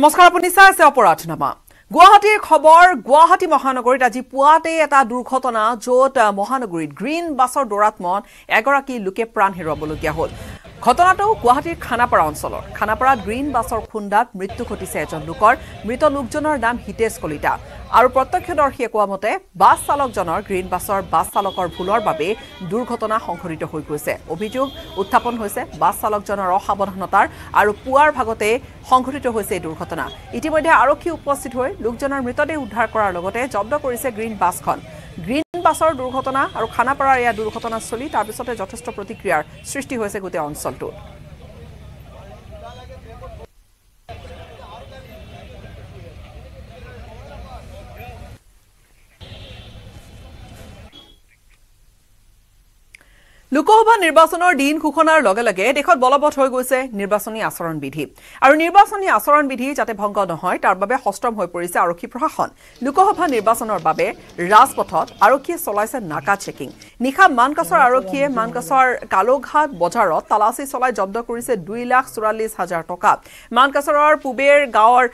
নমস্কাৰ আপুনি চাই আছে অপৰাধ নামা গুৱাহাটীৰ খবৰ গুৱাহাটী মহানগৰীত আজি পুৱাতে এটা দুৰ্ঘটনা য'ত মহানগৰীত গ্ৰীণ বাছৰ দৌৰাত্মত এগৰাকী লোকে প্ৰাণ হেৰুৱাবলগীয়া হ'ল ঘটনাটো গুৱাহাটীৰ খানাপাৰা অঞ্চলৰ খানাপাৰা গ্ৰীণ বাছৰ খুন্দাত মৃত্যু ঘটিছে এজন লোকৰ মৃত লোকজনৰ নাম হিতেশ কলিতা আৰু প্ৰত্যক্ষদৰ্শীয়ে কোৱা মতে বাছ চালকজনৰ গ্ৰীণ বাছৰ বাছ চালকৰ ভুলৰ বাবেই দুৰ্ঘটনা সংঘটিত হৈ গৈছে অভিযোগ উত্থাপন হৈছে বাছ চালকজনৰ অসাৱধানতাৰ আৰু পুৱাৰ ভাগতে সংঘটিত হৈছে এই দুৰ্ঘটনা ইতিমধ্যে আৰক্ষী উপস্থিত হৈ লোকজনৰ মৃতদেহ উদ্ধাৰ কৰাৰ লগতে জব্দ কৰিছে গ্ৰীণ বাছখন গ্ৰীণ বাছৰ দুৰ্ঘটনা আৰু খানাপাৰাৰ এয়া দুৰ্ঘটনাস্থলী তাৰপিছতে যথেষ্ট প্ৰতিক্ৰিয়াৰ সৃষ্টি হৈছে গোটেই অঞ্চলটোত লোকসভা নিৰ্বাচনৰ দিন ঘোষণাৰ লগে লগে দেশত বলবৎ হৈ গৈছে নিৰ্বাচনী আচৰণ বিধি আৰু নিৰ্বাচনী আচৰণ বিধি যাতে ভংগ নহয় তাৰ বাবে সষ্টম হৈ পৰিছে আৰক্ষী প্ৰশাসন লোকসভা নিৰ্বাচনৰ বাবে ৰাজপথত আৰক্ষীয়ে চলাইছে নাকা চেকিং নিশা মানকাছৰ আৰক্ষীয়ে মানকাছৰ কালোঘাট বজাৰত তালাচী চলাই জব্দ কৰিছে দুই লাখ চৌৰাল্লিছ হাজাৰ টকা মানকাছৰৰ পূবেৰ গাঁৱৰ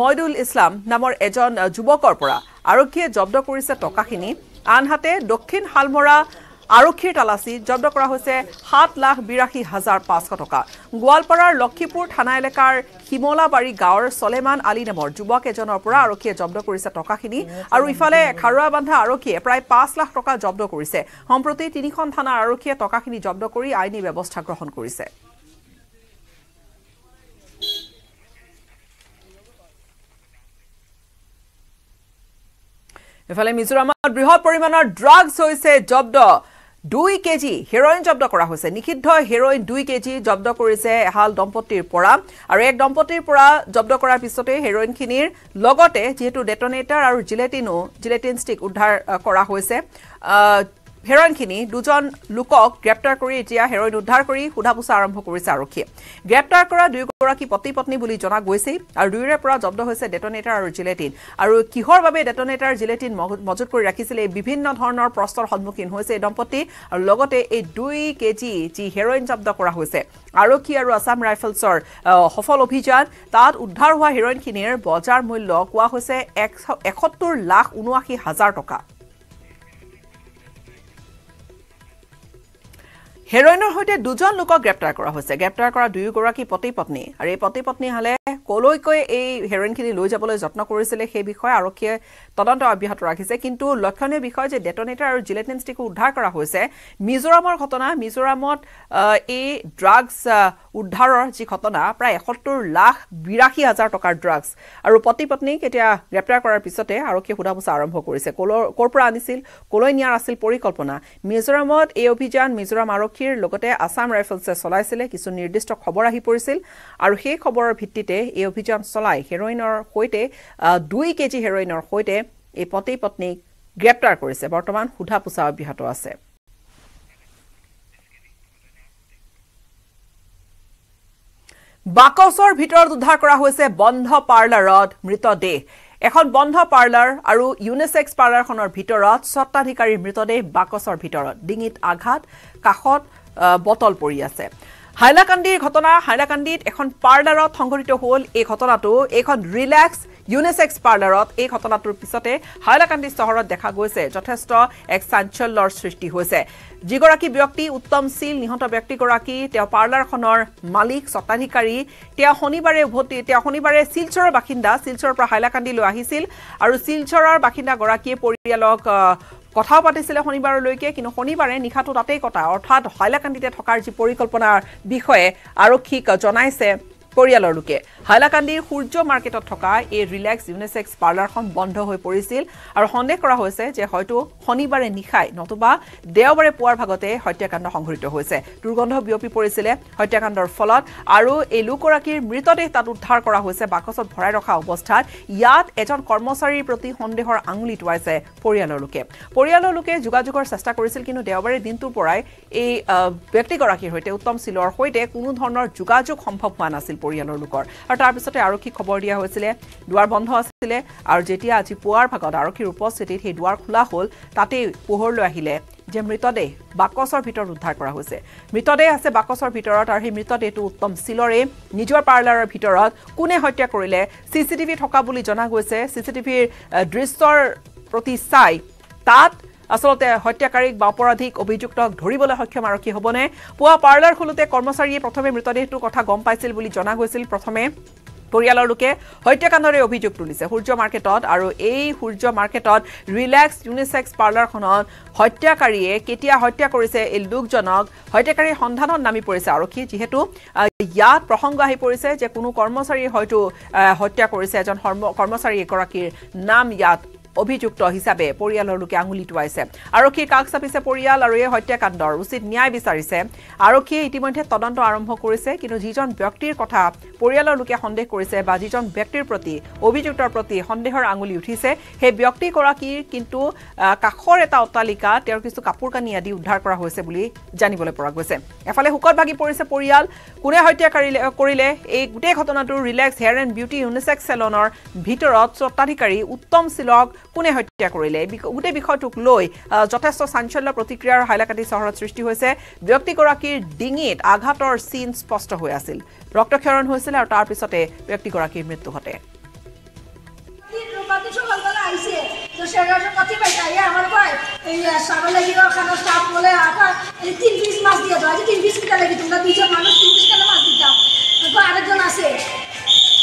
মইদুল ইছলাম নামৰ এজন যুৱকৰ পৰা আৰক্ষীয়ে জব্দ কৰিছে টকাখিনি আনহাতে দক্ষিণ শালমৰা আৰক্ষীৰ তালাচী জব্দ কৰা হৈছে সাত লাখ বিৰাশী হাজাৰ পাঁচশ টকা গোৱালপাৰাৰ লক্ষীপুৰ থানা এলেকাৰ শিমলাবাৰী গাঁৱৰ চলেমান আলী নামৰ যুৱক এজনৰ পৰা আৰক্ষীয়ে জব্দ কৰিছে টকাখিনি আৰু ইফালে খাৰুৱা বান্ধা আৰক্ষীয়ে প্ৰায় পাঁচ লাখ টকা জব্দ কৰিছে সম্প্ৰতি তিনিখন থানাৰ আৰক্ষীয়ে টকাখিনি জব্দ কৰি আইনী ব্যৱস্থা গ্ৰহণ কৰিছে ইফালে মিজোৰামত বৃহৎ পৰিমাণৰ ড্ৰাগছ হৈছে জব্দ দুই কেজি হিৰইন জব্দ কৰা হৈছে নিষিদ্ধ হিৰইন দুই কেজি জব্দ কৰিছে এহাল দম্পতীৰ পৰা আৰু এক দম্পতীৰ পৰা জব্দ কৰাৰ পিছতে হেৰইনখিনিৰ লগতে যিহেতু ডেটনেটাৰ আৰু জিলেটিনো জিলেটিন ষ্টিক উদ্ধাৰ কৰা হৈছে হেৰইনখিনি দুজন লোকক গ্ৰেপ্তাৰ কৰি এতিয়া হেৰইন উদ্ধাৰ কৰি সোধা পোছা আৰম্ভ কৰিছে আৰক্ষীয়ে গ্ৰেপ্তাৰ কৰা দুয়োগৰাকী পতি পত্নী বুলি জনা গৈছেই আৰু দুয়োৰে পৰা জব্দ হৈছে ডেটনেটাৰ আৰু জিলেটিন আৰু কিহৰ বাবে ডেটনেটাৰ জিলেটিন মজুত কৰি ৰাখিছিলে এই বিভিন্ন ধৰণৰ প্ৰশ্নৰ সন্মুখীন হৈছে এই দম্পতি আৰু লগতে এই দুই কে জি যি হেৰইন জব্দ কৰা হৈছে আৰক্ষী আৰু আছাম ৰাইফলছৰ সফল অভিযান তাত উদ্ধাৰ হোৱা হেৰইনখিনিৰ বজাৰ মূল্য কোৱা হৈছে এশ এসত্তৰ লাখ ঊনাশী হাজাৰ টকা হেৰইনৰ সৈতে দুজন লোকক গ্ৰেপ্তাৰ কৰা হৈছে গ্ৰেপ্তাৰ কৰা দুয়োগৰাকী পতি পত্নী আৰু এই পতি পত্নী হালে কলৈকৈ এই হেৰইনখিনি লৈ যাবলৈ যত্ন কৰিছিলে সেই বিষয়ে আৰক্ষীয়ে তদন্ত অব্যাহত ৰাখিছে কিন্তু লক্ষণীয় বিষয় যে ডেটনেটাৰ আৰু জিলেটিন ষ্টিকো উদ্ধাৰ কৰা হৈছে মিজোৰামৰ ঘটনা মিজোৰামত এই ড্ৰাগছ উদ্ধাৰৰ যি ঘটনা প্ৰায় এসত্তৰ লাখ বিৰাশী হাজাৰ টকাৰ ড্ৰাগছ আৰু পতি পত্নীক এতিয়া গ্ৰেপ্তাৰ কৰাৰ পিছতে আৰক্ষীয়ে সোধা পোছা আৰম্ভ কৰিছে কলৰ ক'ৰ পৰা আনিছিল কলৈ নিয়াৰ আছিল পৰিকল্পনা মিজোৰামত এই অভিযান মিজোৰাম আৰক্ষীৰ লগতে আছাম ৰাইফলছে চলাইছিলে কিছু নিৰ্দিষ্ট খবৰ আহি পৰিছিল আৰু সেই খবৰৰ ভিত্তিতে এই অভিযান চলাই হেৰইনৰ সৈতে দুই কেজি হেৰইনৰ সৈতে এই পতি পত্নীক গ্ৰেপ্তাৰ কৰিছে বৰ্তমান সোধা পোছা অব্যাহত আছে বাকচৰ ভিতৰত উদ্ধাৰ কৰা হৈছে বন্ধ পাৰ্লাৰত মৃতদেহ এখন বন্ধ পাৰ্লাৰ আৰু ইউনেছেক্স পাৰ্লাৰখনৰ ভিতৰত স্বত্বাধিকাৰীৰ মৃতদেহ বাকচৰ ভিতৰত ডিঙিত আঘাত কাষত বটল পৰি আছে হাইলাকান্দিৰ ঘটনা হাইলাকান্দিত এখন পাৰ্লাৰত সংঘটিত হ'ল এই ঘটনাটো এইখন ৰিলেক্স ইউনিচেক্স পাৰ্লাৰত এই ঘটনাটোৰ পিছতে হাইলাকান্দি চহৰত দেখা গৈছে যথেষ্ট এক চাঞ্চল্যৰ সৃষ্টি হৈছে যিগৰাকী ব্যক্তি উত্তমশীল নিহত ব্যক্তিগৰাকী তেওঁ পাৰ্লাৰখনৰ মালিক স্বতাধিকাৰী তেওঁ শনিবাৰে উভতি তেওঁ শনিবাৰে শিলচৰৰ বাসিন্দা শিলচৰৰ পৰা হাইলাকান্দিলৈ আহিছিল আৰু শিলচৰৰ বাসিন্দাগৰাকীয়ে পৰিয়ালক কথাও পাতিছিলে শনিবাৰলৈকে কিন্তু শনিবাৰে নিশাটো তাতেই কটা অৰ্থাৎ হাইলাকান্দিতে থকাৰ যি পৰিকল্পনাৰ বিষয়ে আৰক্ষীক জনাইছে পৰিয়ালৰ লোকে হাইলাকান্দিৰ সূৰ্য মাৰ্কেটত থকা এই ৰিলেক্স ইউনিচেক্স পাৰ্লাৰখন বন্ধ হৈ পৰিছিল আৰু সন্দেহ কৰা হৈছে যে হয়তো শনিবাৰে নিশাই নতুবা দেওবাৰে পুৱাৰ ভাগতে হত্যাকাণ্ড সংঘটিত হৈছে দুৰ্গন্ধ বিয়পি পৰিছিলে হত্যাকাণ্ডৰ ফলত আৰু এই লোকগৰাকীৰ মৃতদেহ তাত উদ্ধাৰ কৰা হৈছে বাকচত ভৰাই ৰখা অৱস্থাত ইয়াত এজন কৰ্মচাৰীৰ প্ৰতি সন্দেহৰ আঙুলি টোৱাইছে পৰিয়ালৰ লোকে পৰিয়ালৰ লোকে যোগাযোগৰ চেষ্টা কৰিছিল কিন্তু দেওবাৰে দিনটোৰ পৰাই এই ব্যক্তিগৰাকীৰ সৈতে উত্তম চিলৰ সৈতে কোনো ধৰণৰ যোগাযোগ সম্ভৱ হোৱা নাছিল পৰিয়ালৰ লোকৰ আৰু তাৰপিছতে আৰক্ষীক খবৰ দিয়া হৈছিলে দুৱাৰ বন্ধ আছিলে আৰু যেতিয়া আজি পুৱাৰ ভাগত আৰক্ষীৰ উপস্থিতিত সেই দুৱাৰ খোলা হ'ল তাতেই পোহৰলৈ আহিলে যে মৃতদেহ বাকচৰ ভিতৰত উদ্ধাৰ কৰা হৈছে মৃতদেহ আছে বাকচৰ ভিতৰত আৰু সেই মৃতদেহটো উত্তম চিলৰে নিজৰ পাৰ্লাৰৰ ভিতৰত কোনে হত্যা কৰিলে চি চি টিভি থকা বুলি জনা গৈছে চি চি টিভিৰ দৃশ্যৰ প্ৰতি চাই তাত আচলতে হত্যাকাৰীক বা অপৰাধীক অভিযুক্তক ধৰিবলৈ সক্ষম আৰক্ষী হ'বনে পুৱা পাৰ্লাৰ খোলোতে কৰ্মচাৰীয়ে প্ৰথমে মৃতদেহটোৰ কথা গম পাইছিল বুলি জনা গৈছিল প্ৰথমে পৰিয়ালৰ লোকে হত্যাকাণ্ডৰে অভিযোগ তুলিছে সূৰ্য মাৰ্কেটত আৰু এই সূৰ্য মাৰ্কেটত ৰিলেক্স ইউনিচেক্স পাৰ্লাৰখনত হত্যাকাৰীয়ে কেতিয়া হত্যা কৰিছে এই লোকজনক হত্যাকাৰীৰ সন্ধানত নামি পৰিছে আৰক্ষী যিহেতু ইয়াত প্ৰসংগ আহি পৰিছে যে কোনো কৰ্মচাৰী হয়তো হত্যা কৰিছে এজন কৰ্মচাৰী এগৰাকীৰ নাম ইয়াত অভিযুক্ত হিচাপে পৰিয়ালৰ লোকে আঙুলি টোৱাইছে আৰক্ষীৰ কাষ চাপিছে পৰিয়াল আৰু এই হত্যাকাণ্ডৰ উচিত ন্যায় বিচাৰিছে আৰক্ষীয়ে ইতিমধ্যে তদন্ত আৰম্ভ কৰিছে কিন্তু যিজন ব্যক্তিৰ কথা পৰিয়ালৰ লোকে সন্দেহ কৰিছে বা যিজন ব্যক্তিৰ প্ৰতি অভিযুক্তৰ প্ৰতি সন্দেহৰ আঙুলি উঠিছে সেই ব্যক্তিগৰাকীৰ কিন্তু কাষৰ এটা অট্টালিকা তেওঁৰ কিছু কাপোৰ কানি আদি উদ্ধাৰ কৰা হৈছে বুলি জানিবলৈ পৰা গৈছে এফালে শোকত ভাগি পৰিছে পৰিয়াল কোনে হত্যা কৰিলে এই গোটেই ঘটনাটো relax hair and beauty unisex চেলনৰ ভিতৰত স্বত্বাধিকাৰী উত্তম চিলক কোনে হত্যা কৰিলে গোটেই বিষয়টোক লৈ যথেষ্ট চাঞ্চল্য প্ৰতিক্ৰিয়াৰ হাইলাকান্দি চহৰত সৃষ্টি হৈছে ব্যক্তিগৰাকীৰ ডিঙিত আঘাতৰ চিন স্পষ্ট হৈ আছিল ৰক্তক্ষৰণ হৈছিল আৰু তাৰ পিছতে ব্যক্তিগৰাকীৰ মৃত্যু ঘটে আরেকজন আছে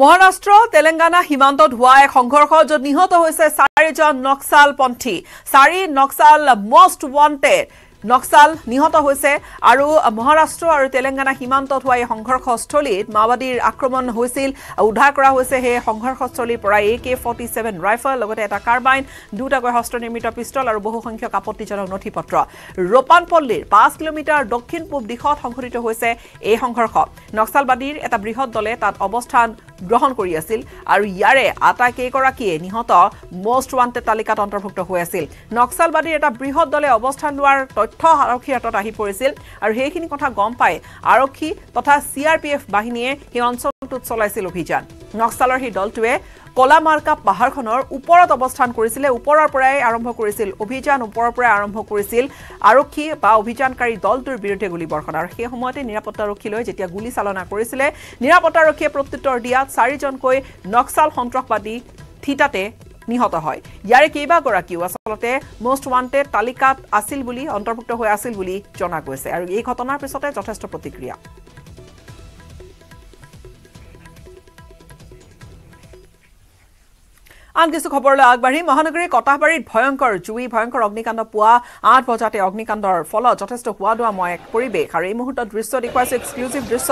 মহাৰাষ্ট্ৰ তেলেংগানা সীমান্তত হোৱা এক সংঘৰ্ষ য'ত নিহত হৈছে চাৰিজন নক্সালপন্থী চাৰি নক্সাল মষ্ট ৱান্টেড নক্সাল নিহত হৈছে আৰু মহাৰাষ্ট্ৰ আৰু তেলেংগানা সীমান্তত হোৱা এই সংঘৰ্ষস্থলীত মাওবাদীৰ আক্ৰমণ হৈছিল উদ্ধাৰ কৰা হৈছে সেই সংঘৰ্ষস্থলীৰ পৰা A K forty seven rifle লগতে এটা কাৰ্বাইন দুটাকৈ হস্তনিৰ্মিত পিষ্টল আৰু বহুসংখ্যক আপত্তিজনক নথি পত্ৰ ৰোপানপল্লীৰ পাঁচ কিলোমিটাৰ দক্ষিণ পূব দিশত সংঘটিত হৈছে এই সংঘৰ্ষ নক্সালবাদীৰ এটা বৃহৎ দলে তাত অৱস্থান গ্ৰহণ কৰি আছিল আৰু ইয়াৰে আটাইকেইগৰাকীয়ে নিহত মষ্ট ৱান্টেড তালিকাত অন্তৰ্ভুক্ত হৈ আছিল নক্সালবাদীৰ এটা বৃহৎ দলে অৱস্থান লোৱাৰ তথ্য আৰক্ষীৰ হাতত আহি পৰিছিল আৰু সেইখিনি কথা গম পাই আৰক্ষী তথা চি আৰ পি এফ বাহিনীয়ে সেই অঞ্চলটোত চলাইছিল অভিযান নক্সালৰ সেই দলটোৱে কলামাৰ্কা পাহাৰখনৰ ওপৰত অৱস্থান কৰিছিলে ওপৰৰ পৰাই আৰম্ভ কৰিছিল অভিযান ওপৰৰ পৰাই আৰম্ভ কৰিছিল আৰক্ষী বা অভিযানকাৰী দলটোৰ বিৰুদ্ধে গুলীবৰ্ষণ আৰু সেই সময়তে নিৰাপত্তাৰক্ষীলৈ যেতিয়া গুলী চালনা কৰিছিলে নিৰাপত্তাৰক্ষীয়ে প্ৰত্যুত্তৰ দিয়াত চাৰিজনকৈ নক্সাল সন্ত্ৰাসবাদী থিতাতে নিহত হয় ইয়াৰে কেইবাগৰাকীও আচলতে মষ্ট ৱান্টেড তালিকাত আছিল বুলি অন্তৰ্ভুক্ত হৈ আছিল বুলি জনা গৈছে আৰু এই ঘটনাৰ পিছতে যথেষ্ট প্ৰতিক্ৰিয়া আন কিছু খবৰলৈ আগবাঢ়ি মহানগৰীৰ কটাহবাৰীত ভয়ংকৰ জুই ভয়ংকৰ অগ্নিকাণ্ড পুৱা আঠ বজাতে অগ্নিকাণ্ডৰ ফলত যথেষ্ট হোৱা ধোৱা মই এক পৰিৱেশ আৰু এই মুহূৰ্তত দৃশ্য দেখুৱাইছে এক্সক্লুচিভ দৃশ্য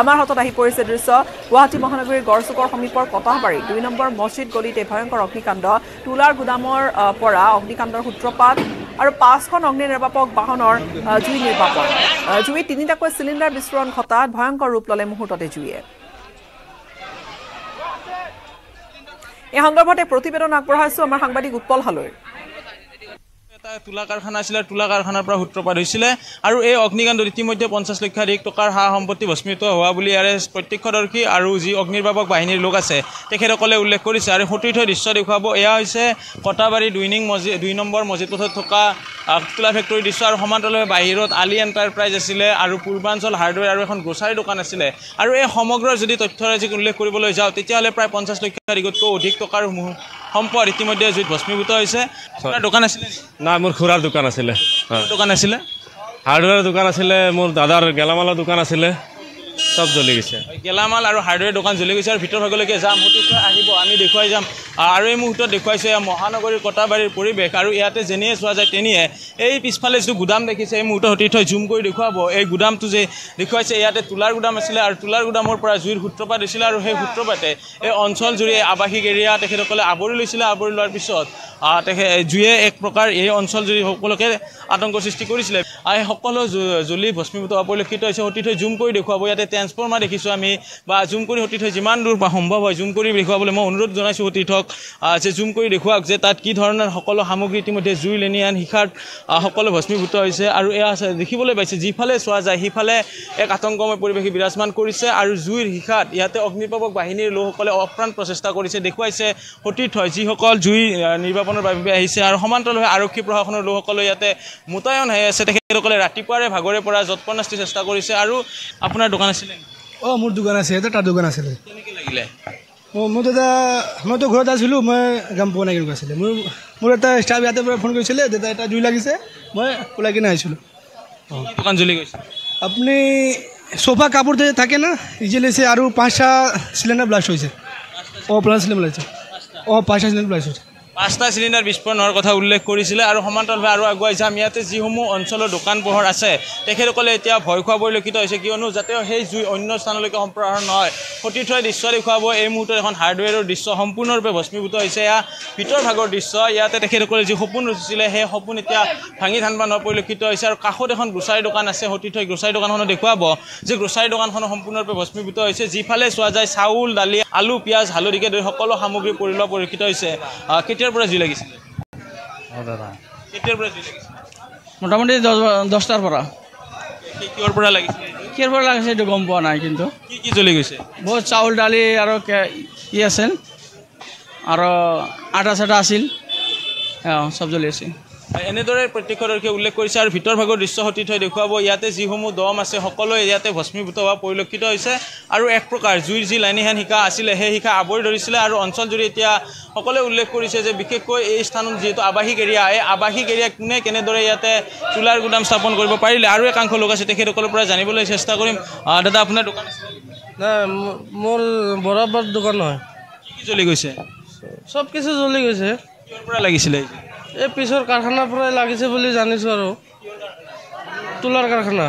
আমাৰ হাতত আহি পৰিছে দৃশ্য গুৱাহাটী মহানগৰীৰ গড়চুকৰ সমীপৰ কটাহবাৰী দুই নম্বৰ মছজিদ গলিত এই ভয়ংকৰ অগ্নিকাণ্ড তোলাৰ গুদামৰ পৰা অগ্নিকাণ্ডৰ সূত্ৰপাত আৰু পাঁচখন অগ্নি নিৰ্বাপক বাহনৰ জুই নিৰ্বাপক জুইত তিনিটাকৈ চিলিণ্ডাৰ বিস্ফোৰণ ঘটাত ভয়ংকৰ ৰূপ ল'লে মুহূৰ্ততে জুইয়ে এই সন্দৰ্ভত প্ৰতিবেদন আগবঢ়াইছোঁ আমাৰ সাংবাদিক উৎপল হালৈৰ তোলা কাৰখানা আছিলে তোলা কাৰখানাৰ পৰা সূত্ৰপাত হৈছিলে আৰু এই অগ্নিকাণ্ডত ইতিমধ্যে পঞ্চাছ লক্ষাধিক টকাৰ সা সম্পত্তি ভস্মিত হোৱা বুলি ইয়াৰে প্ৰত্যক্ষদৰ্শী আৰু যি অগ্নিৰ্বাপক বাহিনীৰ লোক আছে তেখেতসকলে উল্লেখ কৰিছে আৰু সতীৰ্থ দৃশ্য দেখুৱাব এয়া হৈছে কটাবাৰী দুই নিং মছজিদ দুই নম্বৰ মজিদ পথত থকা তোলা ফেক্টৰী দৃশ্য আৰু সমান্তৰালভাৱে বাহিৰত আলি এণ্টাৰপ্ৰাইজ আছিলে আৰু পূৰ্বাঞ্চল হাৰ্ডৱেৰ আৰু এখন গ্ৰচাৰী দোকান আছিলে আৰু এই সমগ্ৰ যদি তথ্যৰাজিক উল্লেখ কৰিবলৈ যাওঁ তেতিয়াহ'লে প্ৰায় পঞ্চাছ লক্ষাধিকতকৈও অধিক টকাৰ সম্পদ ইতিমধ্যে জুইত ভস্মীভূত হৈছে দোকান আছিলে নাই মোৰ খুৰাৰ দোকান আছিলে দোকান আছিলে হাৰ্ডৱেৰ দোকান আছিলে মোৰ দাদাৰ গেলামালৰ দোকান আছিলে সব জ্বলি গৈছে গেলামাল আৰু হাৰ্ডৱেৰ দোকান জ্বলি গৈছে আৰু ভাগলৈকে যাম সুতিকৈ আহিব আমি দেখুৱাই যাম আৰু এই মুহূৰ্তত দেখুৱাইছে মহানগৰীৰ কটাবাৰীৰ পৰিৱেশ আৰু ইয়াতে যেনিয়ে চোৱা যায় তেনিয়ে এই পিছফালে যিটো গুদাম দেখিছে এই মুহূৰ্তত সতীৰ্থই জুম কৰি দেখুৱাব এই গুদামটো যে দেখুৱাইছে ইয়াতে তোলাৰ গুদাম আছিলে আৰু তোলাৰ গুদামৰ পৰা জুইৰ সূত্ৰপাত দিছিলে আৰু সেই সূত্ৰপাতে এই অঞ্চল জুৰি আৱাসিক এৰিয়া তেখেতসকলে আৱৰি লৈছিলে আৱৰি লোৱাৰ পিছত তেখে জুয়ে এক প্ৰকাৰ এই অঞ্চল জুৰি সকলোকে আতংক সৃষ্টি কৰিছিলে আৰু সকলো জ্বলি ভস্মীভূত পৰিলক্ষিত হৈছে সতীৰ্থই জুম কৰি দেখুৱাব ইয়াতে ইয়াতে ট্ৰেঞ্চফৰ্মাৰ দেখিছোঁ আমি বা জুম কৰি সতীৰ্থ যিমান দূৰ সম্ভৱ হয় জুম কৰি দেখুৱাবলৈ মই অনুৰোধ জনাইছোঁ সতীৰ্থক যে জুম কৰি দেখুৱাওক যে তাত কি ধৰণৰ সকলো সামগ্ৰী ইতিমধ্যে জুই লেনি আন শিখাত সকলো ভস্মীভূত হৈছে আৰু এয়া দেখিবলৈ পাইছে যিফালে চোৱা যায় সিফালে এক আতংকময় পৰিৱেশে বিৰাজমান কৰিছে আৰু জুইৰ শিখাত ইয়াতে অগ্নিপাৱক বাহিনীৰ লোকসকলে অপ্ৰাণ প্ৰচেষ্টা কৰিছে দেখুৱাইছে সতীৰ্থই যিসকল জুই নিৰ্বাপনৰ বাবে আহিছে আৰু সমান্তৰালভাৱে আৰক্ষী প্ৰশাসনৰ লোকসকলে ইয়াতে মোতায়ন হৈ আছে তেখেতসকলে ৰাতিপুৱাৰে ভাগৰে পৰা যৎপৰ নাস্তি চেষ্টা কৰিছে আৰু আপোনাৰ দোকান আছিলে অঁ মোৰ দোকান আছে এটা তাৰ দোকান আছিলে কেনেকৈ মই দাদা মইতো ঘৰত আছিলোঁ মই গম পোৱা নাই কেনেকুৱা আছিলে মোৰ মোৰ এটা ষ্টাফ ইয়াতে পৰা ফোন কৰিছিলে দাদা এটা জুই লাগিছে মই ওলাই কিনে আহিছিলোঁ দোকান জ্বলি গৈছে আপনি সোফা কাপড় থাকে না ইজিলি সে পাঁচটা সিলিন্ডার ব্লাস্ট হয়েছে ও প্লাস সিলিন্ডার ব্লাস্ট ও পাঁচটা সিলিন্ডার ব্লাস্ট হয়েছে পাঁচটা চিলিণ্ডাৰ বিস্ফোৰণ হোৱাৰ কথা উল্লেখ কৰিছিলে আৰু সমান্তৰালভাৱে আৰু আগুৱাই যাম ইয়াতে যিসমূহ অঞ্চলৰ দোকান পোহৰ আছে তেখেতসকলে এতিয়া ভয় খোৱা পৰিলক্ষিত হৈছে কিয়নো যাতে সেই জুই অন্য স্থানলৈকে সম্প্ৰসাৰণ নহয় সতীৰ্থই দৃশ্য দেখুৱাব এই মুহূৰ্তত এখন হাৰ্ডৱেৰৰ দৃশ্য সম্পূৰ্ণৰূপে ভস্মীভূত হৈছে এয়া ভিতৰ ভাগৰ দৃশ্য ইয়াতে তেখেতসকলে যি সপোন ৰচিছিলে সেই সপোন এতিয়া ভাঙি ধানবান হোৱা পৰিলক্ষিত হৈছে আৰু কাষত এখন গ্ৰচাৰী দোকান আছে সতীৰ্থই গ্ৰচাৰী দোকানখনত দেখুৱাব যে গ্ৰচাৰী দোকানখনো সম্পূৰ্ণৰূপে ভস্মীভূত হৈছে যিফালে চোৱা যায় চাউল দালি আলু পিঁয়াজ হালধিকে ধৰি সকলো সামগ্ৰী পৰিলোৱা পৰিলক্ষিত হৈছে কেতিয়াৰ কেতিয়াৰ পৰা জুই লাগিছিলে মোটামুটি দহটাৰ পৰা কিহৰ পৰা লাগিছিল কিহৰ পৰা লাগিছে এইটো গম পোৱা নাই কিন্তু কি কি জ্বলি গৈছে বহুত চাউল দালি আৰু কি আছিল আৰু আটা চাটা আছিল অঁ চব জ্বলি আছিল এনেদৰে প্ৰত্যক্ষদৰ্শীয়ে উল্লেখ কৰিছে আৰু ভিতৰ ভাগৰ দৃশ্য সতীত হৈ দেখুৱাব ইয়াতে যিসমূহ দম আছে সকলোৱে ইয়াতে ভস্মীভূত হোৱা পৰিলক্ষিত হৈছে আৰু এক প্ৰকাৰ জুইৰ যি লাইনিহেন শিকা আছিলে সেই শিকা আৱৰি ধৰিছিলে আৰু অঞ্চল জুৰি এতিয়া সকলোৱে উল্লেখ কৰিছে যে বিশেষকৈ এই স্থানত যিহেতু আৱাসিক এৰিয়া এই আৱাসিক এৰিয়া কোনে কেনেদৰে ইয়াতে চোলাৰ গুদাম স্থাপন কৰিব পাৰিলে আৰু একাংশ লোক আছে তেখেতসকলৰ পৰা জানিবলৈ চেষ্টা কৰিম দাদা আপোনাৰ দোকান আছে মোৰ বৰাবৰ দোকান নহয় কি কি জ্বলি গৈছে চব কিছু জ্বলি গৈছে কিহৰ পৰা লাগিছিলে এই পিছৰ কাৰখানাৰ পৰাই লাগিছে বুলি জানিছোঁ আৰু তোলাৰ কাৰখানা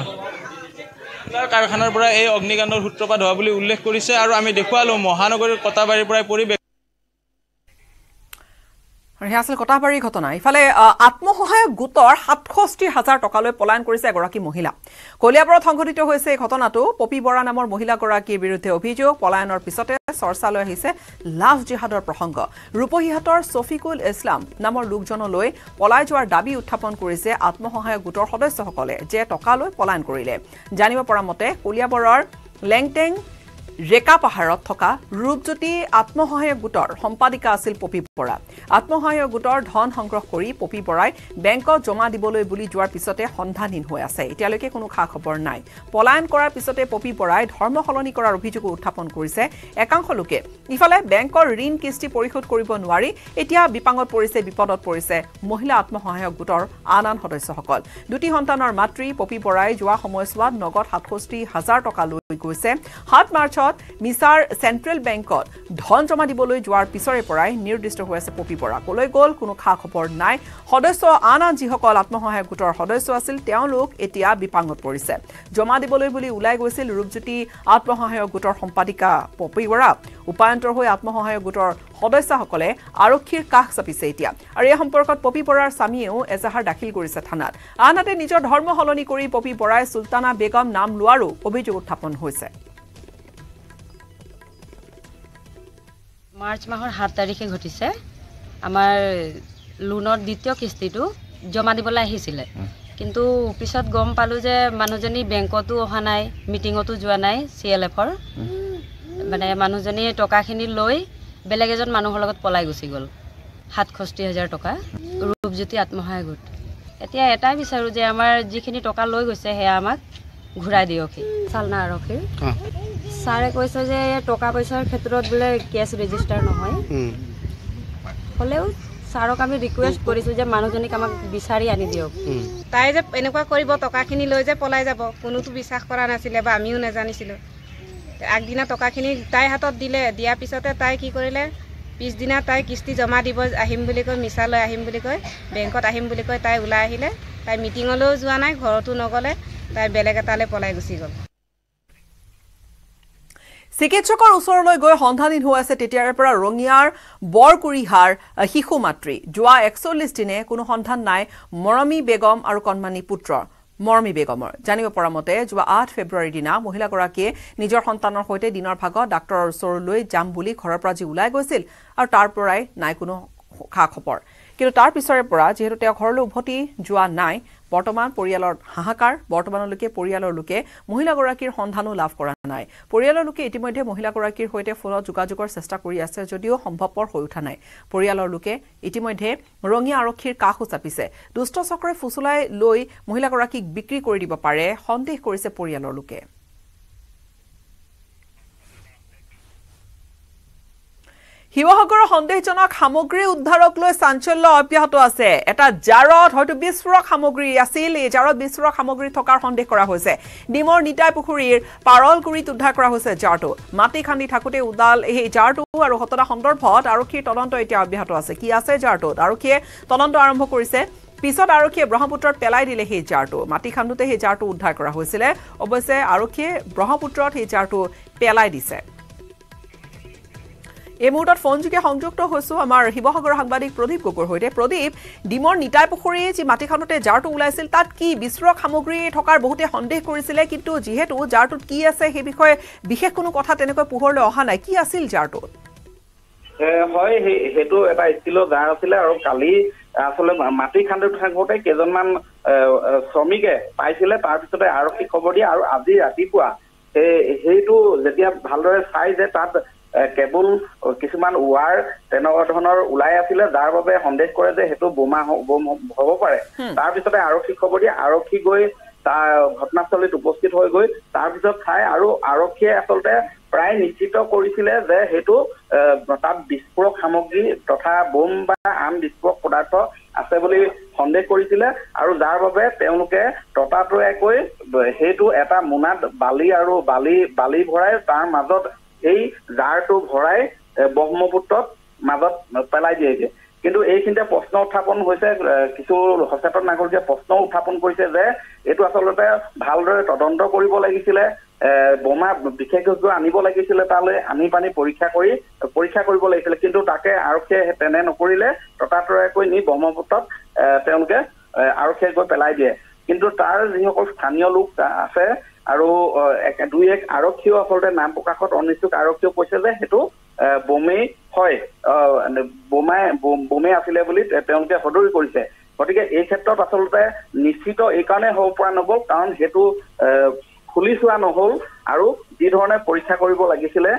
কাৰখানাৰ পৰা এই অগ্নিকাণ্ডৰ সূত্ৰপাত হোৱা বুলি উল্লেখ কৰিছে আৰু আমি দেখুৱালোঁ মহানগৰীৰ কটাবাৰীৰ পৰাই পৰিৱেশ সেয়া কটাবাৰী ঘটনা ইফালে আত্মসহায়ক গোটৰ সাতষষ্ঠি হাজাৰ টকালৈ পলায়ন কৰিছে এগৰাকী মহিলা কলিয়াপাৰত সংঘটিত হৈছে এই ঘটনাটো পপি বৰা নামৰ মহিলাগৰাকীৰ বিৰুদ্ধে অভিযোগ পলায়নৰ পিছতে চৰ্চালৈ আহিছে লাভ জিহাদৰ প্ৰসংগ ৰূপহীহাটৰ ছফিকুল ইছলাম নামৰ লোকজনলৈ পলাই যোৱাৰ দাবী উত্থাপন কৰিছে আত্মসহায়ক গোটৰ সদস্যসকলে যে টকালৈ পলায়ন কৰিলে জানিব পৰা মতে কলিয়াবৰৰ লেংটেং ৰেকা পাহাৰত থকা ৰূপজ্যোতি আত্মসহায়ক গোটৰ সম্পাদিকা আছিল পপী বৰা আত্মসহায়ক গোটৰ ধন সংগ্ৰহ কৰি পপী বৰাই বেংকত জমা দিবলৈ বুলি যোৱাৰ পিছতে সন্ধানহীন হৈ আছে এতিয়ালৈকে কোনো খা খবৰ নাই পলায়ন কৰাৰ পিছতে পপী বৰাই ধৰ্ম সলনি কৰাৰ অভিযোগো উত্থাপন কৰিছে একাংশ লোকে ইফালে বেংকৰ ঋণ কিস্তি পৰিশোধ কৰিব নোৱাৰি এতিয়া বিপাঙত পৰিছে বিপদত পৰিছে মহিলা আত্মসহায়ক গোটৰ আন আন সদস্যসকল দুটি সন্তানৰ মাতৃ পপী বৰাই যোৱা সময়ছোৱাত নগদ সাতষষ্ঠি হাজাৰ টকা লৈ গৈছে সাত মাৰ্চত পাছত মিছাৰ চেণ্ট্ৰেল বেংকত ধন জমা দিবলৈ যোৱাৰ পিছৰে পৰাই নিৰ্দিষ্ট হৈ আছে পপী বৰা কলৈ গ'ল কোনো খা খবৰ নাই সদস্য আন আন যিসকল আত্মসহায়ক গোটৰ সদস্য আছিল তেওঁলোক এতিয়া বিপাঙত পৰিছে জমা দিবলৈ বুলি ওলাই গৈছিল ৰূপজ্যোতি আত্মসহায়ক গোটৰ সম্পাদিকা পপী বৰা উপায়ন্তৰ হৈ আত্মসহায়ক গোটৰ সদস্যসকলে আৰক্ষীৰ কাষ চাপিছে এতিয়া আৰু এই সম্পৰ্কত পপী বৰাৰ স্বামীয়েও এজাহাৰ দাখিল কৰিছে থানাত আনহাতে নিজৰ ধৰ্ম সলনি কৰি পপী বৰাই চুলতানা বেগম নাম লোৱাৰো অভিযোগ উত্থাপন হৈছে মাৰ্চ মাহৰ সাত তাৰিখে ঘটিছে আমাৰ লোনৰ দ্বিতীয় কিস্তিটো জমা দিবলৈ আহিছিলে কিন্তু পিছত গম পালোঁ যে মানুহজনী বেংকতো অহা নাই মিটিঙতো যোৱা নাই চি এল এফৰ মানে মানুহজনীয়ে টকাখিনি লৈ বেলেগ এজন মানুহৰ লগত পলাই গুচি গ'ল সাতষষ্ঠি হাজাৰ টকা ৰূপজ্যোতি আত্মসহায়ক গোট এতিয়া এটাই বিচাৰোঁ যে আমাৰ যিখিনি টকা লৈ গৈছে সেয়া আমাক ঘূৰাই দিয়কহি চালনা আৰক্ষীৰ ছাৰে কৈছে যে টকা পইচাৰ ক্ষেত্ৰত বোলে কেছ ৰেজিষ্টাৰ নহয় হলেও ছাৰক আমি ৰিকুৱেষ্ট কৰিছোঁ যে মানুহজনীক আমাক বিচাৰি আনি দিয়ক তাই যে এনেকুৱা কৰিব টকাখিনি লৈ যে পলাই যাব কোনোতো বিশ্বাস কৰা নাছিলে বা আমিও নেজানিছিল আগদিনা টকাখিনি তাই হাতত দিলে দিয়াৰ পিছতে তাই কি কৰিলে পিছদিনা তাই কিস্তি জমা দিব আহিম বুলি কয় মিছালৈ আহিম বুলি কৈ বেংকত আহিম বুলি কৈ তাই ওলাই আহিলে তাই মিটিঙলৈও যোৱা নাই ঘৰতো নগলে তাই বেলেগ এটালৈ পলাই গুচি গ'ল চিকিৎসকৰ ওচৰলৈ গৈ সন্ধানহীন হৈ আছে তেতিয়াৰে পৰা ৰঙিয়াৰ বৰকুৰিহাৰ শিশু মাতৃ যোৱা একচল্লিছ দিনে কোনো সন্ধান নাই মৰমী বেগম আৰু কণমানী পুত্ৰ মৰমী বেগমৰ জানিব পৰা মতে যোৱা আঠ ফেব্ৰুৱাৰীৰ দিনা মহিলাগৰাকীয়ে নিজৰ সন্তানৰ সৈতে দিনৰ ভাগত ডাক্তৰৰ ওচৰলৈ যাম বুলি ঘৰৰ পৰা যি ওলাই গৈছিল আৰু তাৰ পৰাই নাই কোনো খা খবৰ কিন্তু তাৰ পিছৰে পৰা যিহেতু তেওঁ ঘৰলৈ উভতি যোৱা নাই বৰ্তমান পৰিয়ালৰ হাহাকাৰ বৰ্তমানলৈকে পৰিয়ালৰ লোকে মহিলাগৰাকীৰ সন্ধানো লাভ কৰা নাই পৰিয়ালৰ লোকে ইতিমধ্যে মহিলাগৰাকীৰ সৈতে ফোনত যোগাযোগৰ চেষ্টা কৰি আছে যদিও সম্ভৱপৰ হৈ উঠা নাই পৰিয়ালৰ লোকে ইতিমধ্যে ৰঙীয়া আৰক্ষীৰ কাষো চাপিছে দুষ্টচক্ৰে ফুচুলাই লৈ মহিলাগৰাকীক বিক্ৰী কৰি দিব পাৰে সন্দেহ কৰিছে পৰিয়ালৰ লোকে শিৱসাগৰৰ সন্দেহজনক সামগ্ৰী উদ্ধাৰক লৈ চাঞ্চল্য অব্যাহত আছে এটা জাৰত হয়তো বিস্ফোৰক সামগ্ৰী আছিল এই জাৰত বিস্ফোৰক সামগ্ৰী থকাৰ সন্দেহ কৰা হৈছে ডিমৰ নিতাই পুখুৰীৰ পাৰল গুৰিত উদ্ধাৰ কৰা হৈছে জাৰটো মাটি খান্দি থাকোঁতে উদাল সেই জাৰটো আৰু ঘটনা সন্দৰ্ভত আৰক্ষীৰ তদন্ত এতিয়া অব্যাহত আছে কি আছে জাৰটোত আৰক্ষীয়ে তদন্ত আৰম্ভ কৰিছে পিছত আৰক্ষীয়ে ব্ৰহ্মপুত্ৰত পেলাই দিলে সেই জাৰটো মাটি খান্দোতে সেই জাৰটো উদ্ধাৰ কৰা হৈছিলে অৱশ্যে আৰক্ষীয়ে ব্ৰহ্মপুত্ৰত সেই জাৰটো পেলাই দিছে এই মুহূৰ্তত ফোনযোগে সংযুক্ত হৈছোঁ আমাৰ শিৱসাগৰৰ সাংবাদিক প্ৰদীপ গগৈৰ সৈতে প্ৰদীপ ডিমৰ নিতাই পুখুৰী যি মাটিখনতে জাৰটো ওলাইছিল তাত কি বিস্ফোৰক সামগ্ৰী থকাৰ বহুতে সন্দেহ কৰিছিলে কিন্তু যিহেতু জাৰটোত কি আছে সেই বিষয়ে বিশেষ কোনো কথা তেনেকৈ পোহৰলৈ অহা নাই কি আছিল জাৰটোত হয় সেইটো এটা ষ্টীলৰ জাৰ আছিলে আৰু কালি আচলতে মাটি খান্দি থাকোঁতে কেইজনমান শ্ৰমিকে পাইছিলে তাৰপিছতে আৰক্ষীক খবৰ দিয়ে আৰু আজি ৰাতিপুৱা সেইটো যেতিয়া ভালদৰে চাই যে তাত কেৱল কিছুমান ৱাৰ তেনেকুৱা ধৰণৰ ওলাই আছিলে যাৰ বাবে সন্দেহ কৰে যে সেইটো বোমা হ'ব পাৰে তাৰপিছতে আৰক্ষী খবৰ দিয়ে আৰক্ষী গৈ ঘটনাস্থলীত উপস্থিত হৈ গৈ তাৰপিছত চাই আৰু আৰক্ষীয়ে আচলতে প্ৰায় নিশ্চিত কৰিছিলে যে সেইটো তাত বিস্ফোৰক সামগ্ৰী তথা বোম বা আন বিস্ফোৰক পদাৰ্থ আছে বুলি সন্দেহ কৰিছিলে আৰু যাৰ বাবে তেওঁলোকে ততাতৈয়াকৈ সেইটো এটা মোনাত বালি আৰু বালি বালি ভৰাই তাৰ মাজত এই জাৰটো ভৰাই ব্ৰহ্মপুত্ৰত মাজত পেলাই দিয়েগে কিন্তু এইখিনিতে প্ৰশ্ন উত্থাপন হৈছে কিছু সচেতন নাগৰিকে প্ৰশ্ন উত্থাপন কৰিছে যে এইটো আচলতে ভালদৰে তদন্ত কৰিব লাগিছিলে বোমা বিশেষজ্ঞ আনিব লাগিছিলে তালৈ আনি পানি পৰীক্ষা কৰি পৰীক্ষা কৰিব লাগিছিলে কিন্তু তাকে আৰক্ষীয়ে তেনে নকৰিলে ততাতৈয়াকৈ নি ব্ৰহ্মপুত্ৰত তেওঁলোকে আৰক্ষীয়ে গৈ পেলাই দিয়ে কিন্তু তাৰ যিসকল স্থানীয় লোক আছে আৰু দুই এক আৰক্ষীও আচলতে নাম প্ৰকাশত অনিচ্ছুক আৰক্ষীয়েও কৈছে যে সেইটো বোমেই হয় বোমাই বোমে আছিলে বুলি তেওঁলোকে সদৰি কৰিছে গতিকে এই ক্ষেত্ৰত আচলতে নিশ্চিত এই এইকাৰণে হ'ব পৰা নগ'ল কাৰণ সেইটো খুলি চোৱা নহ'ল আৰু যি ধৰণে পৰীক্ষা কৰিব লাগিছিলে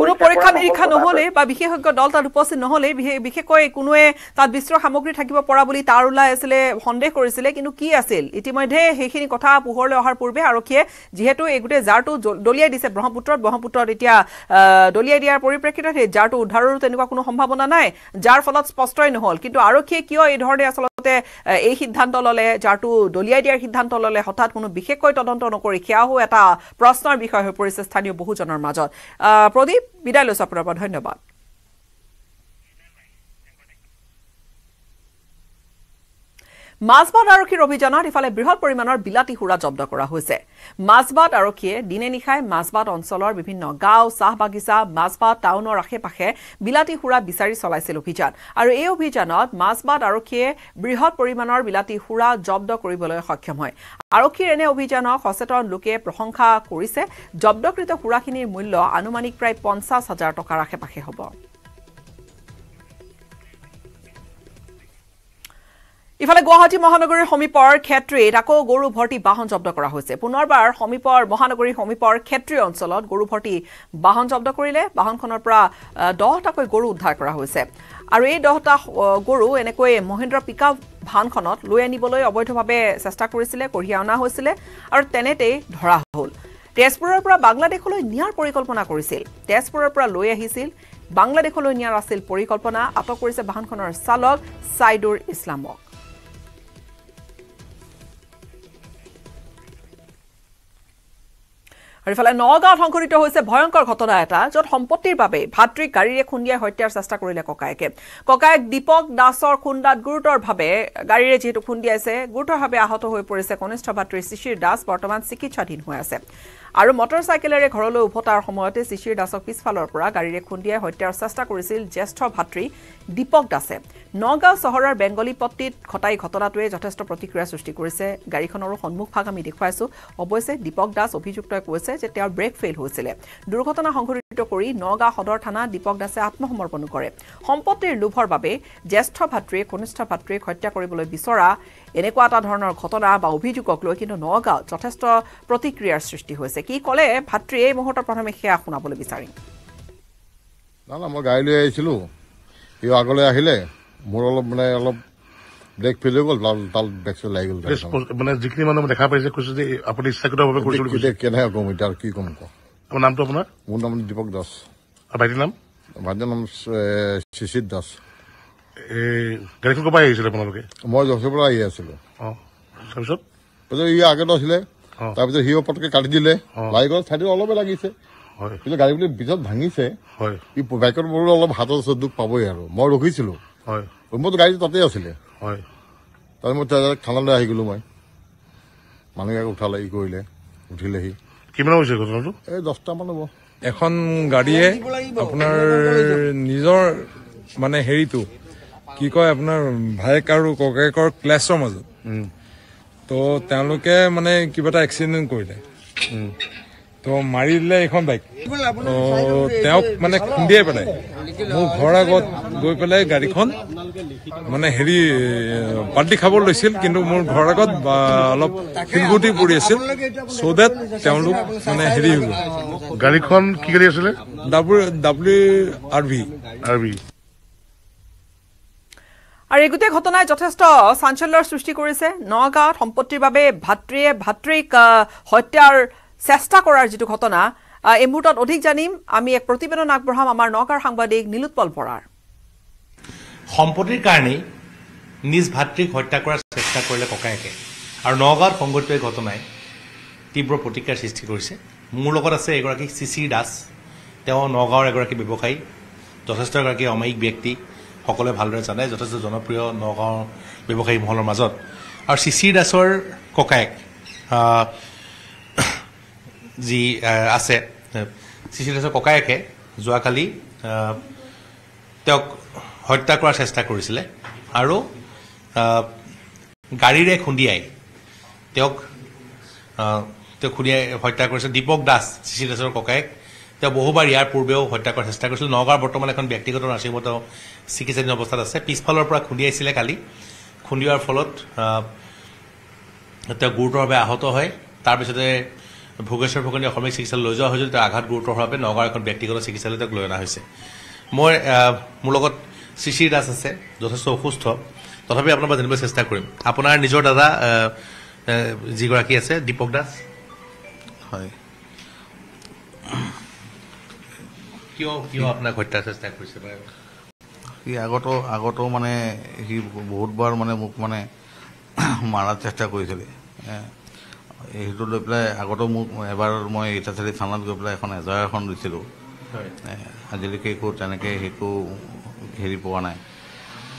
কোনো পৰীক্ষা নিৰীক্ষা নহ'লেই বা বিশেষজ্ঞ দল তাত উপস্থিত নহ'লেই বিশেষকৈ কোনোৱে তাত বিশ্বৰ সামগ্ৰী থাকিব পৰা বুলি তাৰ ওলাই আছিলে সন্দেহ কৰিছিলে কিন্তু কি আছিল ইতিমধ্যে সেইখিনি কথা পোহৰলৈ অহাৰ পূৰ্বে আৰক্ষীয়ে যিহেতু এই গোটেই জাৰটো দলিয়াই দিছে ব্ৰহ্মপুত্ৰত ব্ৰহ্মপুত্ৰত এতিয়া দলিয়াই দিয়াৰ পৰিপ্ৰেক্ষিতত সেই জাৰটো উদ্ধাৰৰো তেনেকুৱা কোনো সম্ভাৱনা নাই যাৰ ফলত স্পষ্টই নহ'ল কিন্তু আৰক্ষীয়ে কিয় এই ধৰণে আচলতে এই সিদ্ধান্ত ল'লে জাৰটো দলিয়াই দিয়াৰ সিদ্ধান্ত ল'লে হঠাৎ কোনো বিশেষকৈ তদন্ত নকৰি সেয়াও এটা প্ৰশ্নৰ বিষয় হৈ পৰিছে স্থানীয় বহুজনৰ মাজত প্ৰদীপ বিদায় লৈছো আপোনাৰ পৰা ধন্যবাদ মাজবাদ আৰক্ষীৰ অভিযানত ইফালে বৃহৎ পৰিমাণৰ বিলাতী সুৰা জব্দ কৰা হৈছে মাজবাট আৰক্ষীয়ে দিনে নিশাই মাজবাট অঞ্চলৰ বিভিন্ন গাঁও চাহ বাগিচা মাজবাট টাউনৰ আশে পাশে বিলাতী সুৰা বিচাৰি চলাইছিল অভিযান আৰু এই অভিযানত মাজবাট আৰক্ষীয়ে বৃহৎ পৰিমাণৰ বিলাতী সুৰা জব্দ কৰিবলৈ সক্ষম হয় আৰক্ষীৰ এনে অভিযানক সচেতন লোকে প্ৰশংসা কৰিছে জব্দকৃত সুৰাখিনিৰ মূল্য আনুমানিক প্ৰায় পঞ্চাছ হাজাৰ টকাৰ আশে পাশে হ'ব ইফালে গুৱাহাটী মহানগৰীৰ সমীপৰ খেত্ৰীত আকৌ গৰু ভৰ্তি বাহন জব্দ কৰা হৈছে পুনৰবাৰ সমীপৰ মহানগৰীৰ সমীপৰ খেত্ৰী অঞ্চলত গৰু ভৰ্তি বাহন জব্দ কৰিলে বাহনখনৰ পৰা দহটাকৈ গৰু উদ্ধাৰ কৰা হৈছে আৰু এই দহটা গৰু এনেকৈ মহেন্দ্ৰ পিকআপ ভানখনত লৈ আনিবলৈ অবৈধভাৱে চেষ্টা কৰিছিলে কঢ়িয়াই অনা হৈছিলে আৰু তেনেতেই ধৰা হ'ল তেজপুৰৰ পৰা বাংলাদেশলৈ নিয়াৰ পৰিকল্পনা কৰিছিল তেজপুৰৰ পৰা লৈ আহিছিল বাংলাদেশলৈ নিয়াৰ আছিল পৰিকল্পনা আটক কৰিছে বাহনখনৰ চালক ছাইদুৰ ইছলামক আৰু ইফালে নগাঁৱত সংঘটিত হৈছে ভয়ংকৰ ঘটনা এটা য'ত সম্পত্তিৰ বাবে ভাতৃক গাড়ীৰে খুন্দিয়াই হত্যাৰ চেষ্টা কৰিলে ককায়েকে ককায়েক দীপক দাসৰ খুন্দাত গুৰুতৰভাৱে গাড়ীৰে যিহেতু খুন্দিয়াইছে গুৰুতৰভাৱে আহত হৈ পৰিছে কনিষ্ঠ ভাতৃ শিশিৰ দাস বৰ্তমান চিকিৎসাধীন হৈ আছে আৰু মটৰ চাইকেলেৰে ঘৰলৈ উভতাৰ সময়তে শিশিৰ দাসক পিছফালৰ পৰা গাড়ীৰে খুন্দিয়াই হত্যাৰ চেষ্টা কৰিছিল জ্যেষ্ঠ ভাতৃ দীপক দাসে নগাঁও চহৰৰ বেংগলীপট্টিত ঘটাই ঘটনাটোৱে যথেষ্ট প্ৰতিক্ৰিয়াৰ সৃষ্টি কৰিছে গাড়ীখনৰো সন্মুখভাগ আমি দেখুৱাইছো অৱশ্যে দীপক দাস অভিযুক্তই কৈছে যে তেওঁৰ ব্ৰেক ফেইল হৈছিলে দুৰ্ঘটনা সংঘটিত কৰি নগাঁও সদৰ থানা দীপক দাসে আত্মসমৰ্পণ কৰে সম্পত্তিৰ লোভৰ বাবে জ্যেষ্ঠ ভাতৃয়ে কনিষ্ঠ ভাতৃক হত্যা কৰিবলৈ বিচৰা এনেকুৱা এটা ধৰণৰ ঘটনা বা অভিযোগক লৈ কিন্তু নগাঁৱত যথেষ্ট প্ৰতিক্ৰিয়াৰ সৃষ্টি হৈছে কি ক'লে ভাতৃয়ে এই মুহূৰ্তত প্ৰথমে সেয়া শুনাবলৈ বিচাৰিম নাই নাই মই গাড়ী লৈ আহিছিলোঁ সিও আগলৈ আহিলে মোৰ অলপ মানে অলপ ব্লেক ফিল হৈ গল তাল বেকচত লাগি গল মানে যিখিনি মানুহ দেখা পাইছে কৈছে যে আপুনি ইচ্ছাকৃতভাৱে কৰিছিলো কেনেহে কম এতিয়া কি কম কোৱা নামটো আপোনাৰ মোৰ নাম দীপক দাস ভাইটিৰ নাম ভাইটিৰ নাম শিশিৰ দাস গাড়ীখন ক'ৰ পৰা আহি আছিলে আপোনালোকে মই যশোৰ পৰা আহি আছিলো তাৰপিছত হয় তাৰ মই থানালৈ আহি গলোঁ মই মানুহে উঠালে ই কৰিলে উঠিলেহি কিমান হৈছে ঘটনাটো এই দহটামান হ'ব এখন গাড়ীয়ে আপোনাৰ নিজৰ মানে হেৰিটো কি কয় আপোনাৰ ভায়েক আৰু ককায়েকৰ ক্লেছৰ মাজত ত' তেওঁলোকে মানে কিবা এটা এক্সিডেণ্ট কৰিলে তো মারি দিলে এখন বাইক তো মানে খুন্দিয়ে পেলায় মো ঘর আগত গৈ পেলায় গাড়ি মানে হেৰি বাল্টি খাব লৈছিল কিন্তু মোৰ ঘৰ আগত অলপ শিলগুটি পড়ি আছিল সো দ্যাট মানে হেৰি হল গাড়ি কি গাড়ি আছিল W W R V R V আৰু এই গোটেই ঘটনাই যথেষ্ট চাঞ্চল্যৰ সৃষ্টি কৰিছে নগাঁৱত সম্পত্তিৰ বাবে ভাতৃয়ে ভাতৃক হত্যাৰ চেষ্টা কৰাৰ যিটো ঘটনা এই মুহূৰ্তত অধিক জানিম আমি এক প্ৰতিবেদন আগবঢ়াম আমাৰ নগাঁৱৰ সাংবাদিক নীলোৎপল বৰাৰ সম্পত্তিৰ কাৰণেই নিজ ভাতৃক হত্যা কৰাৰ চেষ্টা কৰিলে ককায়েকে আৰু নগাঁৱত সংঘটিত এই ঘটনাই তীব্ৰ প্ৰতিক্ৰিয়াৰ সৃষ্টি কৰিছে মোৰ লগত আছে এগৰাকী চিচিৰ দাস তেওঁ নগাঁৱৰ এগৰাকী ব্যৱসায়ী যথেষ্ট এগৰাকী অমায়িক ব্যক্তি সকলোৱে ভালদৰে জানে যথেষ্ট জনপ্ৰিয় নগাঁৱৰ ব্যৱসায়ী মহলৰ মাজত আৰু চিচিৰ দাসৰ ককায়েক যি আছে চিচিলেছৰ ককায়েকে যোৱাকালি তেওঁক হত্যা কৰাৰ চেষ্টা কৰিছিলে আৰু গাড়ীৰে খুন্দিয়াই তেওঁক তেওঁ খুন্দিয়াই হত্যা কৰিছিল দীপক দাস চিচিলেছৰ ককায়েক তেওঁ বহুবাৰ ইয়াৰ পূৰ্বেও হত্যা কৰাৰ চেষ্টা কৰিছিল নগাঁৱৰ বৰ্তমান এখন ব্যক্তিগত নাৰ্ছিংহোমত তেওঁ চিকিৎসাধীন অৱস্থাত আছে পিছফালৰ পৰা খুন্দিয়াইছিলে কালি খুন্দিওৱাৰ ফলত তেওঁ গুৰুতৰভাৱে আহত হয় তাৰপিছতে ভোগেশ্বৰ ফুকনি অসামৰিক চিকিৎসালয় লৈ যোৱা হৈছিল তেওঁ আঘাত গুৰুতৰ হোৱাৰ বাবে নগাঁৱৰ এখন ব্যক্তিগত চিকিৎসালয় লৈ অনা হৈছে মই মোৰ লগত শ্ৰীশ্ৰী দাস আছে যথেষ্ট অসুস্থ তথাপি আপোনাৰ পৰা জানিবলৈ চেষ্টা কৰিম আপোনাৰ নিজৰ দাদা যিগৰাকী আছে দীপক দাস হয় কিয় কিয় আপোনাক হত্যাৰ চেষ্টা কৰিছে সি আগতো আগতো মানে সি বহুতবাৰ মানে মোক মানে মাৰাৰ চেষ্টা কৰিছিলে সেইটো লৈ পেলাই আগতেও মোক এবাৰ মই ইটা ইটাচাৰি থানাত গৈ পেলাই এখন এজাহাৰ এখন দিছিলোঁ আজিলৈকে একো তেনেকৈ একো হেৰি পোৱা নাই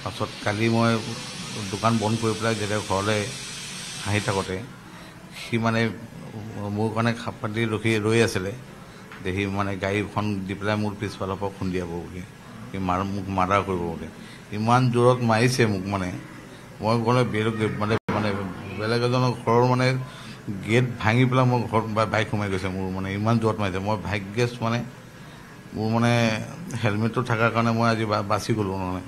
পাছত কালি মই দোকান বন্ধ কৰি পেলাই যেতিয়া ঘৰলৈ আহি থাকোঁতে সি মানে মোৰ কাৰণে খাপ পাতি ৰখি ৰৈ আছিলে যে সি মানে গাড়ীখন দি পেলাই মোৰ পিছফালৰ পৰা খুন্দিয়াব বুলি সি মাৰ মোক মাৰ্ডাৰ কৰিব বুলি ইমান জোৰত মাৰিছে মোক মানে মই গ'লে বেলেগ মানে মানে বেলেগ এজনৰ ঘৰৰ মানে গেট ভাঙি পেলাই মোৰ ঘৰত বাইক সোমাই গৈছে মোৰ মানে ইমান জোৰত মাৰিছে মই ভাগ্যেছ মানে মোৰ মানে হেলমেটটো থকাৰ কাৰণে মই আজি বাচি গ'লো মানে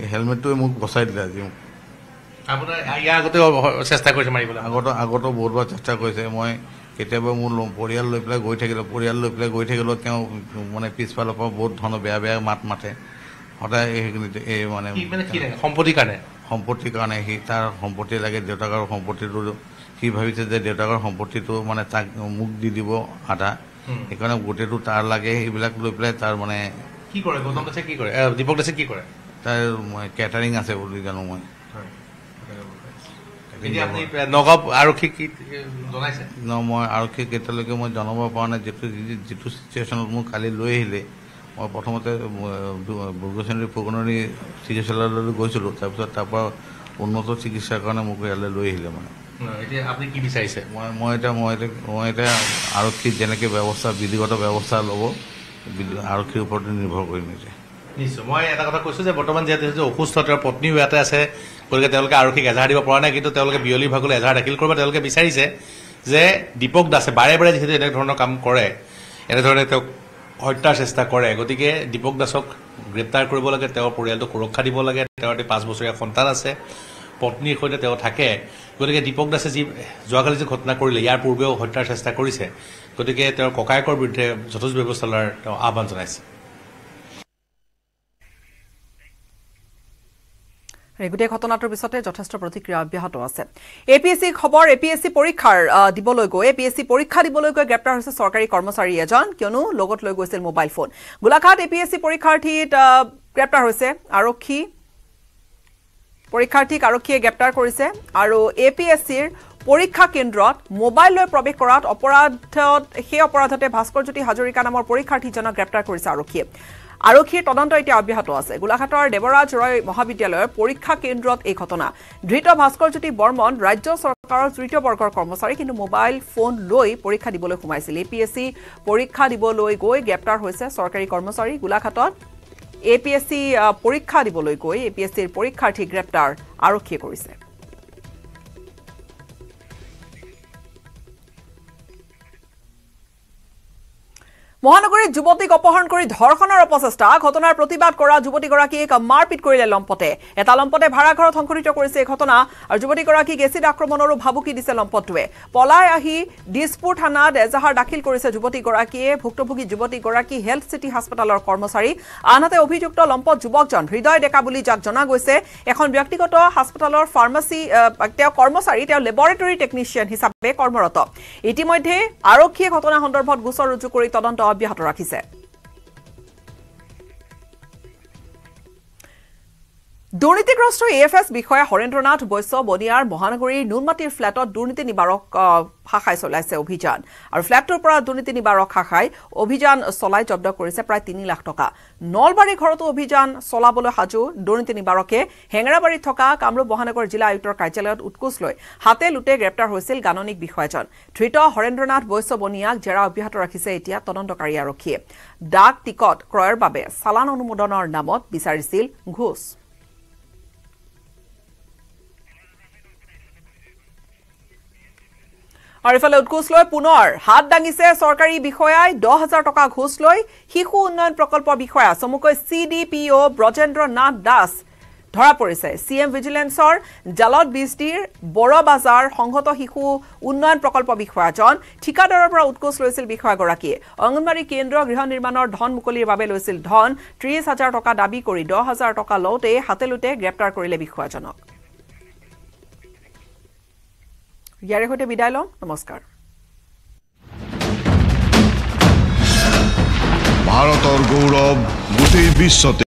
এই হেলমেটটোৱে মোক বচাই দিলে আজি আগতে আগতেও বহুত বাৰ চেষ্টা কৰিছে মই কেতিয়াবা মোৰ পৰিয়াল লৈ পেলাই গৈ থাকিলোঁ পৰিয়াল লৈ পেলাই গৈ থাকিলেও তেওঁ মানে পিছফালৰ পৰা বহুত ধৰণৰ বেয়া বেয়া মাত মাতে সদায় সেইখিনি এই মানে সম্পত্তিৰ কাৰণে সম্পত্তিৰ কাৰণে সি তাৰ সম্পত্তি লাগে দেউতাকৰ সম্পত্তিটো সি ভাবিছে যে দেউতাকৰ সম্পত্তিটো মানে তাক মোক দি দিব আধা সেইকাৰণে গোটেইটো তাৰ লাগে সেইবিলাক লৈ পেলাই তাৰ মানে কি কৰে গৌতম দাসে কি কৰে দীপক দাসে কি কৰে তাৰ কেটাৰিং আছে বুলি জানো মই মই আৰক্ষীক এতিয়ালৈকে মই জনাব পৰা নাই যিটো চিটুৱেশ্যনত মোক কালি লৈ আহিলে মই প্ৰথমতে ভোগেশ্বৰী ফুকননী চিকিৎসালয়লৈ গৈছিলোঁ তাৰপিছত তাৰপৰা উন্নত চিকিৎসাৰ কাৰণে মোক ইয়ালৈ লৈ আহিলে মানে আৰক্ষীৰ যেনেকে ব্যৱস্থা বিধিগত ব্যৱস্থা ল'ব আৰক্ষীৰ ওপৰতে নিৰ্ভৰ কৰিম নিশ্চয় মই এটা কথা কৈছোঁ যে বৰ্তমান যিহেতু অসুস্থ তেওঁৰ পত্নীও ইয়াতে আছে গতিকে তেওঁলোকে আৰক্ষীক এজাহাৰ দিব পৰা নাই কিন্তু তেওঁলোকে বিয়লি ভাগলৈ এজাহাৰ দাখিল কৰিব তেওঁলোকে বিচাৰিছে যে দীপক দাসে বাৰে বাৰে যিহেতু এনেধৰণৰ কাম কৰে এনেধৰণে তেওঁক হত্যাৰ চেষ্টা কৰে গতিকে দীপক দাসক গ্ৰেপ্তাৰ কৰিব লাগে তেওঁৰ পৰিয়ালটোক সুৰক্ষা দিব লাগে তেওঁৰ এটি পাঁচ বছৰীয়া সন্তান আছে পত্নীৰ সৈতে তেওঁ থাকে গতিকে দীপক দাসে যি যোৱাকালি যি ঘটনা কৰিলে ইয়াৰ পূৰ্বেও হত্যাৰ চেষ্টা কৰিছে গতিকে তেওঁৰ ককায়েকৰ বিৰুদ্ধে যথেষ্ট ব্যৱস্থা লোৱাৰ তেওঁ আহ্বান জনাইছে গোটেই ঘটনাটোৰ পিছতে যথেষ্ট প্ৰতিক্ৰিয়া অব্যাহত আছে এ পি এছ চি খবৰ এ পি এছ চি পৰীক্ষাৰ দিবলৈ গৈ এ পি এছ চি পৰীক্ষা দিবলৈ গৈ গ্ৰেপ্তাৰ হৈছে চৰকাৰী কৰ্মচাৰী এজন কিয়নো লগত লৈ গৈছিল mobile phone Golaghat A P S C পৰীক্ষাৰ্থীত গ্ৰেপ্তাৰ হৈছে আৰক্ষী পৰীক্ষাৰ্থীক আৰক্ষীয়ে গ্ৰেপ্তাৰ কৰিছে আৰু এ পি এছ চিৰ পৰীক্ষা কেন্দ্ৰত মোবাইল লৈ প্ৰৱেশ কৰাত অপৰাধত সেই অপৰাধতে ভাস্কৰজ্যোতি হাজৰিকা নামৰ পৰীক্ষাৰ্থীজনক গ্ৰেপ্তাৰ কৰিছে আৰক্ষীয়ে আৰক্ষীৰ তদন্ত এতিয়া অব্যাহত আছে গোলাঘাটৰ দেৱৰাজ ৰয় মহাবিদ্যালয়ৰ পৰীক্ষা কেন্দ্ৰত এই ঘটনা ধৃত ভাস্কৰজ্যোতি বৰ্মন ৰাজ্য চৰকাৰৰ তৃতীয় বৰ্গৰ কৰ্মচাৰী কিন্তু মোবাইল ফোন লৈ পৰীক্ষা দিবলৈ সোমাইছিল এ পি এছ চি পৰীক্ষা দিবলৈ গৈ গ্ৰেপ্তাৰ হৈছে চৰকাৰী কৰ্মচাৰী গোলাঘাটত এ পি এছ চি পৰীক্ষা দিবলৈ গৈ এ পি এছ চিৰ পৰীক্ষাৰ্থী গ্ৰেপ্তাৰ আৰক্ষীয়ে কৰিছে মহানগৰীত যুৱতীক অপহৰণ কৰি ধৰ্ষণৰ অপচেষ্টা ঘটনাৰ প্ৰতিবাদ কৰা যুৱতীগৰাকীক মাৰপিট কৰিলে লম্পতে এটা লম্পতে ভাড়াঘৰত সংঘটিত কৰিছে এই ঘটনা আৰু যুৱতীগৰাকীক এচিড আক্ৰমণৰো ভাবুকি দিছে লম্পটোৱে পলাই আহি দিছপুৰ থানাত এজাহাৰ দাখিল কৰিছে যুৱতীগৰাকীয়ে ভুক্তভোগী যুৱতীগৰাকী হেলথ চিটি হাস্পতালৰ কৰ্মচাৰী আনহাতে অভিযুক্ত লম্পত যুৱকজন হৃদয় ডেকা বুলি যাক জনা গৈছে এখন ব্যক্তিগত হাস্পতালৰ ফাৰ্মাচী তেওঁ কৰ্মচাৰী তেওঁ লেবৰেটৰী টেকনিচিয়ান হিচাপে কৰ্মৰত ইতিমধ্যে আৰক্ষীয়ে ঘটনা সন্দৰ্ভত গোচৰ ৰুজু কৰি তদন্ত অব্যাহত ৰাখিছে দুৰ্নীতিগ্ৰস্ত এ এফ এছ বিষয়া হৰেন্দ্ৰনাথ বৈশ্য বনিয়াৰ মহানগৰীৰ নুনমাটিৰ ফ্লেটত দুৰ্নীতি নিবাৰক শাখাই চলাইছে অভিযান আৰু ফ্লেটটোৰ পৰা দুৰ্নীতি নিবাৰক শাখাই অভিযান চলাই জব্দ কৰিছে প্ৰায় তিনি লাখ টকা নলবাৰী ঘৰতো অভিযান চলাবলৈ সাজু দুৰ্নীতি নিবাৰকে হেঙেৰাবাৰীত থকা কামৰূপ মহানগৰ জিলা আয়ুক্তৰ কাৰ্যালয়ত উৎকোচ লৈ হাতে লুটে গ্ৰেপ্তাৰ হৈছিল গাননিক বিষয়াজন ধৃত হৰেন্দ্ৰনাথ বৈশ্য বনিয়াক জেৰা অব্যাহত ৰাখিছে এতিয়া তদন্তকাৰী আৰক্ষীয়ে ডাক টিকট ক্ৰয়ৰ বাবে চালান অনুমোদনৰ নামত বিচাৰিছিল ঘোষ আৰু উৎকোচ লৈ পুনৰ হাত দাঙিছে চৰকাৰী বিষয়াই দহ হাজাৰ টকা ঘোচ লৈ শিশু উন্নয়ন প্ৰকল্প বিষয়া চমুকৈ C D P O' Brajendra Nath Das ধৰা পৰিছে চি এম ভিজিলেন্সৰ জালত বিজটিৰ বড়ো বাজাৰ সংহত শিশু উন্নয়ন প্ৰকল্প বিষয়াজন ঠিকাদাৰৰ পৰা উৎকোচ লৈছিল বিষয়াগৰাকীয়ে অংগনবাড়ী কেন্দ্ৰ গৃহ নিৰ্মাণৰ ধন মুকলিৰ বাবে লৈছিল ধন ত্ৰিছ হাজাৰ টকা দাবী কৰি দহ হাজাৰ টকা লওঁতেই হাতে লোতে গ্ৰেপ্তাৰ কৰিলে বিষয়াজনক ইয়াৰে সৈতে বিদায় লওঁ নমস্কাৰ ভাৰতৰ গৌৰৱ গোটেই বিশ্বতে